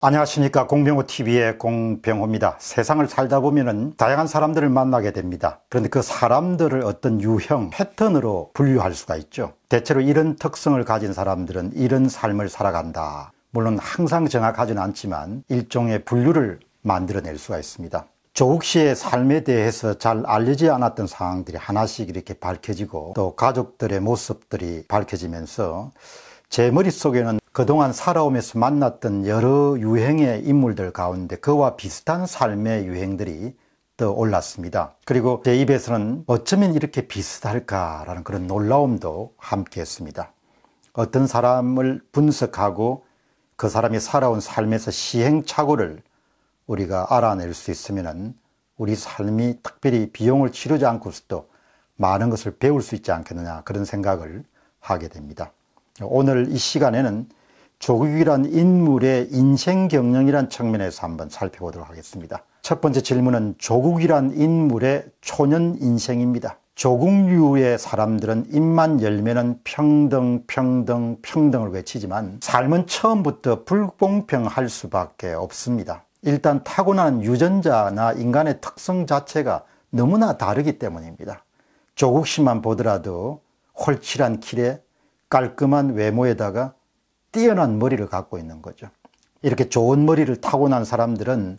안녕하십니까 공병호 TV의 공병호입니다. 세상을 살다 보면은 다양한 사람들을 만나게 됩니다. 그런데 그 사람들을 어떤 유형, 패턴으로 분류할 수가 있죠. 대체로 이런 특성을 가진 사람들은 이런 삶을 살아간다. 물론 항상 정확하진 않지만 일종의 분류를 만들어낼 수가 있습니다. 조국 씨의 삶에 대해서 잘 알려지 않았던 상황들이 하나씩 이렇게 밝혀지고 또 가족들의 모습들이 밝혀지면서 제 머릿속에는 그동안 살아오면서 만났던 여러 유행의 인물들 가운데 그와 비슷한 삶의 유행들이 떠올랐습니다. 그리고 제 입에서는 어쩌면 이렇게 비슷할까라는 그런 놀라움도 함께 했습니다. 어떤 사람을 분석하고 그 사람이 살아온 삶에서 시행착오를 우리가 알아낼 수 있으면 우리 삶이 특별히 비용을 치르지 않고서도 많은 것을 배울 수 있지 않겠느냐 그런 생각을 하게 됩니다. 오늘 이 시간에는 조국이란 인물의 인생 경영이란 측면에서 한번 살펴보도록 하겠습니다. 첫 번째 질문은 조국이란 인물의 초년 인생입니다. 조국류의 사람들은 입만 열면은 평등, 평등, 평등을 외치지만 삶은 처음부터 불공평할 수밖에 없습니다. 일단 타고난 유전자나 인간의 특성 자체가 너무나 다르기 때문입니다. 조국 씨만 보더라도 홀칠한 길에 깔끔한 외모에다가 뛰어난 머리를 갖고 있는 거죠. 이렇게 좋은 머리를 타고난 사람들은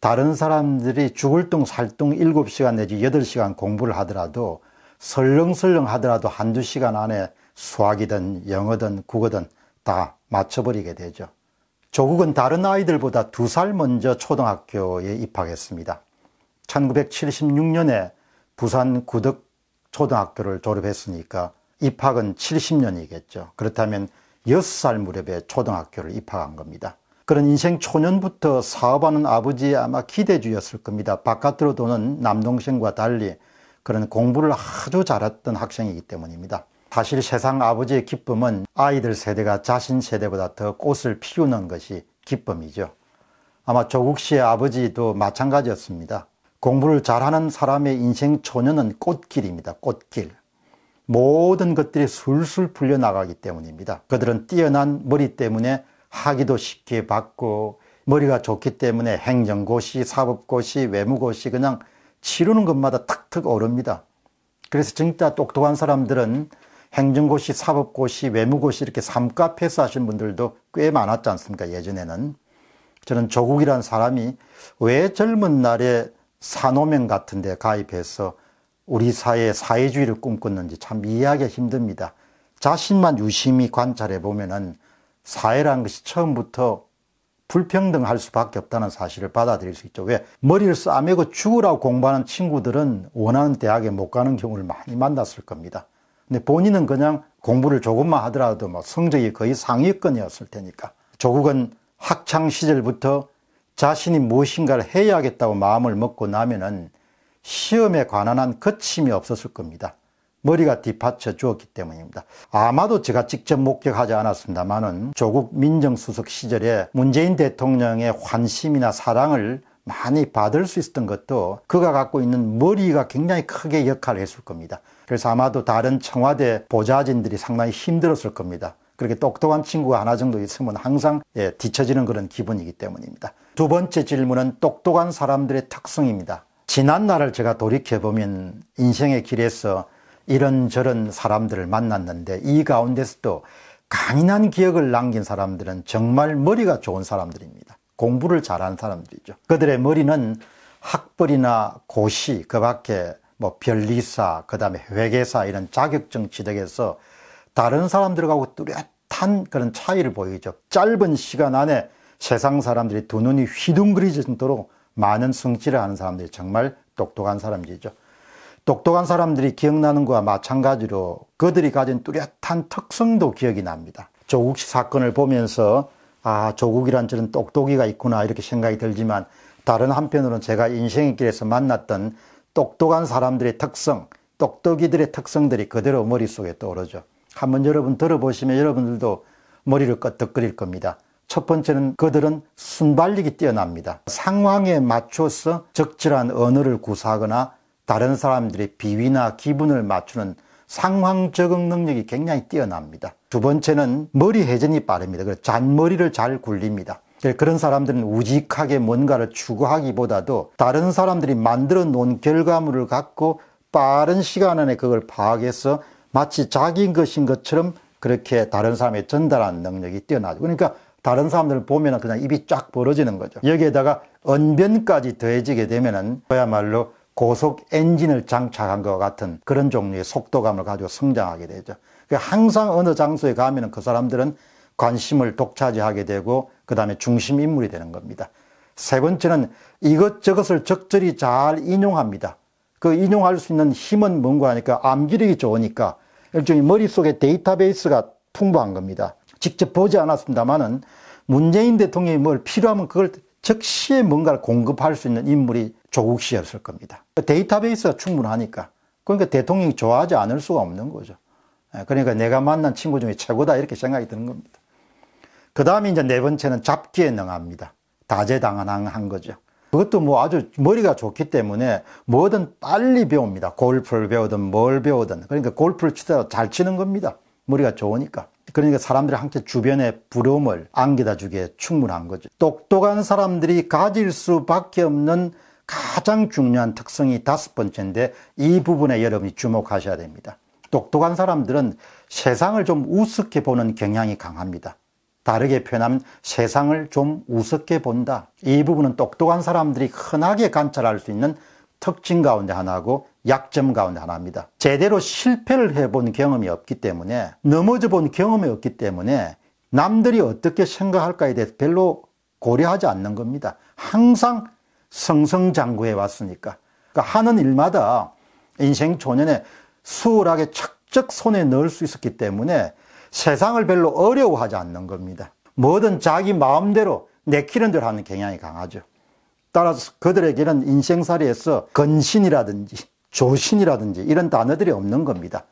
다른 사람들이 죽을 둥 살둥 7시간 내지 8시간 공부를 하더라도 설렁설렁 하더라도 한두 시간 안에 수학이든 영어든 국어든 다 맞춰버리게 되죠. 조국은 다른 아이들보다 두 살 먼저 초등학교에 입학했습니다. 1976년에 부산 구덕 초등학교를 졸업했으니까 입학은 70년이겠죠. 그렇다면 6살 무렵에 초등학교를 입학한 겁니다. 그런 인생 초년부터 사업하는 아버지의 아마 기대주였을 겁니다. 바깥으로 도는 남동생과 달리 그런 공부를 아주 잘했던 학생이기 때문입니다. 사실 세상 아버지의 기쁨은 아이들 세대가 자신 세대보다 더 꽃을 피우는 것이 기쁨이죠. 아마 조국 씨의 아버지도 마찬가지였습니다. 공부를 잘하는 사람의 인생 초년은 꽃길입니다. 꽃길. 모든 것들이 술술 풀려나가기 때문입니다. 그들은 뛰어난 머리 때문에 하기도 쉽게 받고 머리가 좋기 때문에 행정고시, 사법고시, 외무고시 그냥 치르는 것마다 탁탁 오릅니다. 그래서 진짜 똑똑한 사람들은 행정고시, 사법고시, 외무고시 이렇게 삼과 패스하신 분들도 꽤 많았지 않습니까? 예전에는. 저는 조국이란 사람이 왜 젊은 날에 산호명 같은 데 가입해서 우리 사회 의 사회주의를 꿈꿨는지 참 이해하기 힘듭니다. 자신만 유심히 관찰해 보면은 사회란 것이 처음부터 불평등할 수밖에 없다는 사실을 받아들일 수 있죠. 왜? 머리를 싸매고 죽으라고 공부하는 친구들은 원하는 대학에 못 가는 경우를 많이 만났을 겁니다. 근데 본인은 그냥 공부를 조금만 하더라도 뭐 성적이 거의 상위권이었을 테니까. 조국은 학창 시절부터 자신이 무엇인가를 해야겠다고 마음을 먹고 나면은 시험에 관한 한 거침이 없었을 겁니다. 머리가 뒷받쳐 주었기 때문입니다. 아마도 제가 직접 목격하지 않았습니다만은 조국 민정수석 시절에 문재인 대통령의 관심이나 사랑을 많이 받을 수 있었던 것도 그가 갖고 있는 머리가 굉장히 크게 역할을 했을 겁니다. 그래서 아마도 다른 청와대 보좌진들이 상당히 힘들었을 겁니다. 그렇게 똑똑한 친구가 하나 정도 있으면 항상 예, 뒤처지는 그런 기분이기 때문입니다. 두 번째 질문은 똑똑한 사람들의 특성입니다. 지난 날을 제가 돌이켜보면 인생의 길에서 이런저런 사람들을 만났는데 이 가운데서도 강인한 기억을 남긴 사람들은 정말 머리가 좋은 사람들입니다. 공부를 잘한 사람들이죠. 그들의 머리는 학벌이나 고시, 그 밖에 뭐별리사그 다음에 회계사 이런 자격증 취득에서 다른 사람들하고 뚜렷한 그런 차이를 보이죠. 짧은 시간 안에 세상 사람들이 두 눈이 휘둥그리지도록 많은 성취를 하는 사람들이 정말 똑똑한 사람들이죠. 똑똑한 사람들이 기억나는 것과 마찬가지로 그들이 가진 뚜렷한 특성도 기억이 납니다. 조국씨 사건을 보면서 아 조국이란 저런 똑똑이가 있구나 이렇게 생각이 들지만 다른 한편으로는 제가 인생의 길에서 만났던 똑똑한 사람들의 특성, 똑똑이들의 특성들이 그대로 머릿속에 떠오르죠. 한번 여러분 들어보시면 여러분들도 머리를 끄덕거릴 겁니다. 첫 번째는 그들은 순발력이 뛰어납니다. 상황에 맞춰서 적절한 언어를 구사하거나 다른 사람들의 비위나 기분을 맞추는 상황 적응 능력이 굉장히 뛰어납니다. 두 번째는 머리 회전이 빠릅니다. 그래서 잔머리를 잘 굴립니다. 네, 그런 사람들은 우직하게 뭔가를 추구하기보다도 다른 사람들이 만들어 놓은 결과물을 갖고 빠른 시간 안에 그걸 파악해서 마치 자기 것인 것처럼 그렇게 다른 사람의전달한 능력이 뛰어나죠. 그러니까 다른 사람들 을 보면 그냥 입이 쫙 벌어지는 거죠. 여기에다가 언변까지 더해지게 되면은 그야말로 고속 엔진을 장착한 것 같은 그런 종류의 속도감을 가지고 성장하게 되죠. 그 항상 어느 장소에 가면 은그 사람들은 관심을 독차지하게 되고 그 다음에 중심 인물이 되는 겁니다. 세 번째는 이것저것을 적절히 잘 인용합니다. 그 인용할 수 있는 힘은 뭔가 하니까 암기력이 좋으니까 일종의 머릿속에 데이터베이스가 풍부한 겁니다. 직접 보지 않았습니다만은 문재인 대통령이 뭘 필요하면 그걸 즉시에 뭔가를 공급할 수 있는 인물이 조국 씨였을 겁니다. 데이터베이스가 충분하니까. 그러니까 대통령이 좋아하지 않을 수가 없는 거죠. 예, 그러니까 내가 만난 친구 중에 최고다 이렇게 생각이 드는 겁니다. 그 다음에 이제 네 번째는 잡기에 능합니다. 다재다능한 거죠. 그것도 뭐 아주 머리가 좋기 때문에 뭐든 빨리 배웁니다. 골프를 배우든 뭘 배우든. 그러니까 골프를 치더라도 잘 치는 겁니다. 머리가 좋으니까. 그러니까 사람들이 함께 주변의 부러움을 안기다 주기에 충분한 거죠. 똑똑한 사람들이 가질 수밖에 없는 가장 중요한 특성이 다섯 번째인데 이 부분에 여러분이 주목하셔야 됩니다. 똑똑한 사람들은 세상을 좀 우습게 보는 경향이 강합니다. 다르게 표현하면 세상을 좀 우습게 본다. 이 부분은 똑똑한 사람들이 흔하게 관찰할 수 있는 특징 가운데 하나고 약점 가운데 하나입니다. 제대로 실패를 해본 경험이 없기 때문에 넘어져 본 경험이 없기 때문에 남들이 어떻게 생각할까에 대해서 별로 고려하지 않는 겁니다. 항상 성성장구해 왔으니까. 그러니까 하는 일마다 인생 초년에 수월하게 척척 손에 넣을 수 있었기 때문에 세상을 별로 어려워하지 않는 겁니다. 뭐든 자기 마음대로 내키는 대로 하는 경향이 강하죠. 따라서 그들에게는 인생살이에서 건신이라든지 조신이라든지 이런 단어들이 없는 겁니다.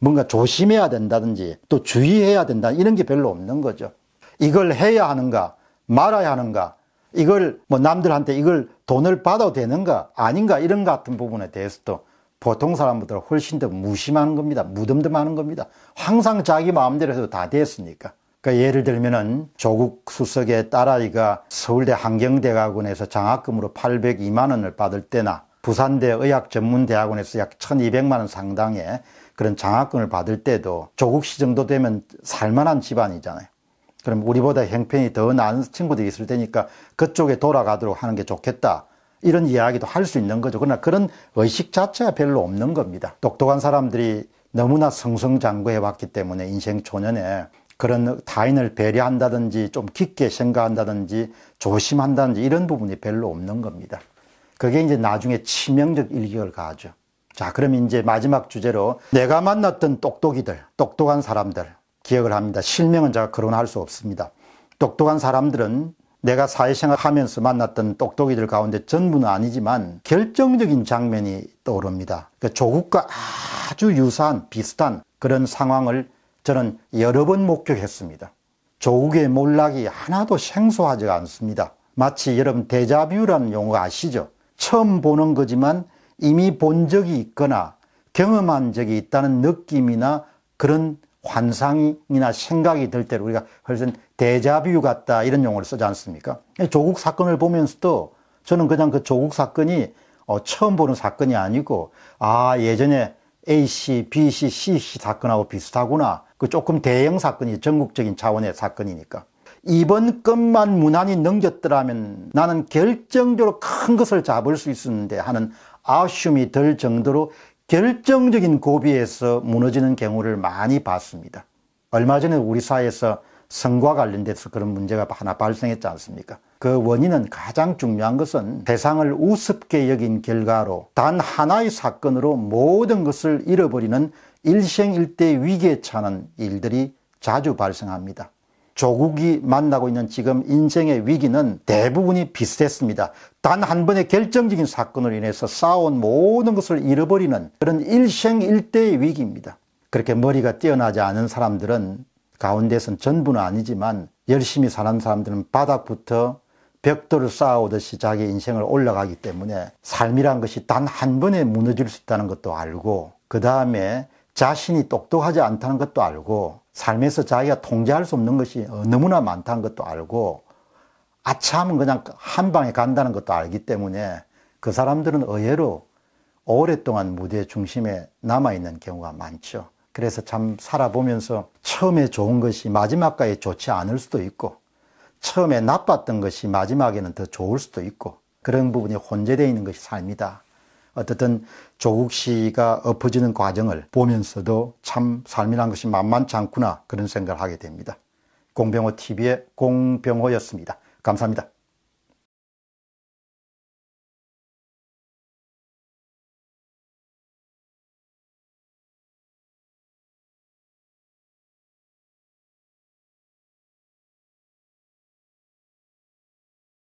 뭔가 조심해야 된다든지 또 주의해야 된다 이런 게 별로 없는 거죠. 이걸 해야 하는가 말아야 하는가 이걸 뭐 남들한테 이걸 돈을 받아도 되는가 아닌가 이런 같은 부분에 대해서도 보통 사람보다 훨씬 더 무심한 겁니다. 무덤덤하는 겁니다. 항상 자기 마음대로 해도 다 됐으니까. 그러니까 예를 들면은 조국 수석의 딸아이가 서울대 한경대학원에서 장학금으로 802만 원을 받을 때나 부산대 의학전문대학원에서 약 1200만 원 상당의 그런 장학금을 받을 때도 조국시 정도 되면 살만한 집안이잖아요. 그럼 우리보다 형편이 더 나은 친구들이 있을 테니까 그쪽에 돌아가도록 하는 게 좋겠다. 이런 이야기도 할 수 있는 거죠. 그러나 그런 의식 자체가 별로 없는 겁니다. 똑똑한 사람들이 너무나 성성장구해 왔기 때문에 인생 초년에 그런 타인을 배려한다든지 좀 깊게 생각한다든지 조심한다든지 이런 부분이 별로 없는 겁니다. 그게 이제 나중에 치명적 일격을 가하죠. 자, 그럼 이제 마지막 주제로 내가 만났던 똑똑이들, 똑똑한 사람들 기억을 합니다. 실명은 제가 거론할 수 없습니다. 똑똑한 사람들은 내가 사회생활 하면서 만났던 똑똑이들 가운데 전부는 아니지만 결정적인 장면이 떠오릅니다. 그 조국과 아주 유사한 비슷한 그런 상황을 저는 여러 번 목격했습니다. 조국의 몰락이 하나도 생소하지 않습니다. 마치 여러분 데자뷰라는 용어 아시죠? 처음 보는 거지만 이미 본 적이 있거나 경험한 적이 있다는 느낌이나 그런 환상이나 생각이 들 때를 우리가 훨씬 대자뷰 같다 이런 용어를 쓰지 않습니까? 조국 사건을 보면서도 저는 그냥 그 조국 사건이 어, 처음 보는 사건이 아니고 아 예전에 A씨, B씨, C씨 사건하고 비슷하구나. 그 조금 대형 사건이 전국적인 차원의 사건이니까. 이번 것만 무난히 넘겼더라면 나는 결정적으로 큰 것을 잡을 수 있었는데 하는 아쉬움이 들 정도로 결정적인 고비에서 무너지는 경우를 많이 봤습니다. 얼마 전에 우리 사회에서 성과 관련돼서 그런 문제가 하나 발생했지 않습니까? 그 원인은 가장 중요한 것은 대상을 우습게 여긴 결과로 단 하나의 사건으로 모든 것을 잃어버리는 일생일대 위기에 차는 일들이 자주 발생합니다. 조국이 만나고 있는 지금 인생의 위기는 대부분이 비슷했습니다. 단 한 번의 결정적인 사건으로 인해서 쌓아온 모든 것을 잃어버리는 그런 일생일대의 위기입니다. 그렇게 머리가 뛰어나지 않은 사람들은 가운데선 전부는 아니지만 열심히 사는 사람들은 바닥부터 벽돌을 쌓아오듯이 자기 인생을 올라가기 때문에 삶이란 것이 단 한 번에 무너질 수 있다는 것도 알고 그 다음에 자신이 똑똑하지 않다는 것도 알고 삶에서 자기가 통제할 수 없는 것이 너무나 많다는 것도 알고 아참은 그냥 한 방에 간다는 것도 알기 때문에 그 사람들은 의외로 오랫동안 무대 중심에 남아있는 경우가 많죠. 그래서 참 살아보면서 처음에 좋은 것이 마지막까지 좋지 않을 수도 있고 처음에 나빴던 것이 마지막에는 더 좋을 수도 있고 그런 부분이 혼재되어 있는 것이 삶이다. 어쨌든 조국 씨가 엎어지는 과정을 보면서도 참 삶이란 것이 만만치 않구나 그런 생각을 하게 됩니다. 공병호 TV의 공병호였습니다. 감사합니다.